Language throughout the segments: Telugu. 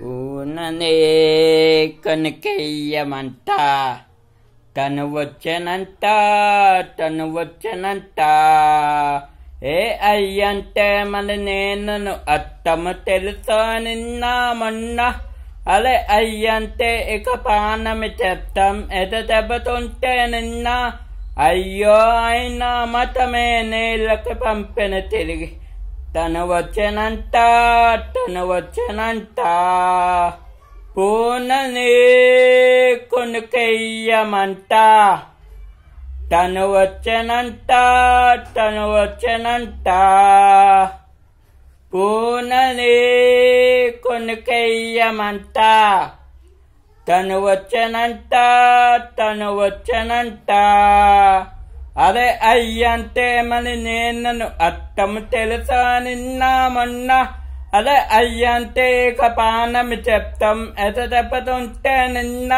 కూననే కనకేయమంట తను వచ్చనంట తను వచ్చనంట ఏ అయ్యంటే మన నేనను అత్తము తెలుసా నిన్నా మొన్న అలే అయ్యంటే ఇక పానమి చెత్తం ఎద దెబ్బతుంటే నిన్న అయ్యో అయినా మతమే నేలకు పంపిన తిరిగి తను వచ్చనంట తను వచ్చనంట పూనని కొనుకయ్యమంట తను వచ్చనంట తను వచ్చనంట పూనని కొనుకయ్యమంట తను వచ్చనంట తను వచ్చనంట అదే అయ్యంటే మని నేనను అత్తము తెలుసా నిన్నామన్న అదే అయ్యంటే ఇక పానమి చెప్తాం ఎదదెబ్బతుంటే నిన్న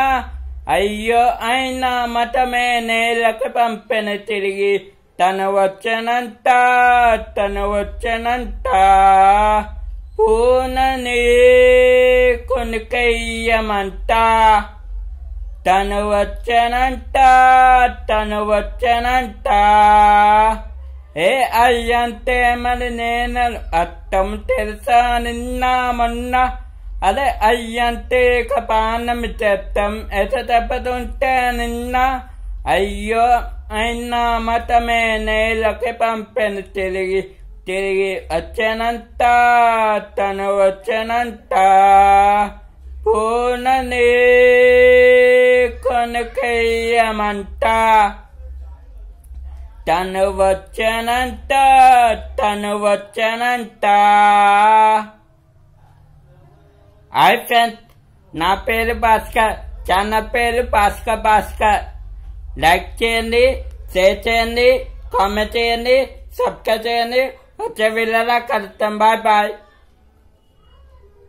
అయ్యో అయినా మతమే నేలకు పంపిన తిరిగి తను వచ్చనంట తను వచ్చనంట పూనని కొనుకయ్యమంట తను వచ్చనంట తను వచ్చనంట ఏ అయ్యంతే మరి నేను అర్థం తెలుసా నిన్న మొన్న అదే అయ్యంతే పానం చెత్తం ఎత తప్పదుంటే నిన్న అయ్యో అయినా మతమే నేలకి పంపెను తిరిగి తిరిగి వచ్చనంత తను వచ్చనంత పూననే కయ్యమంట తను వచ్చనంట తను వచ్చనంట హాయ్ ఫ్రెండ్స్ నా పేరు భాస్కర్ చిన్న పేరు భాస్కర్ భాస్కర్ లైక్ చేయండి షేర్ చేయండి కామెంట్ చేయండి సబ్స్క్రైబ్ చేయండి వచ్చే వీళ్ళలా కలుస్తాం బాయ్ బాయ్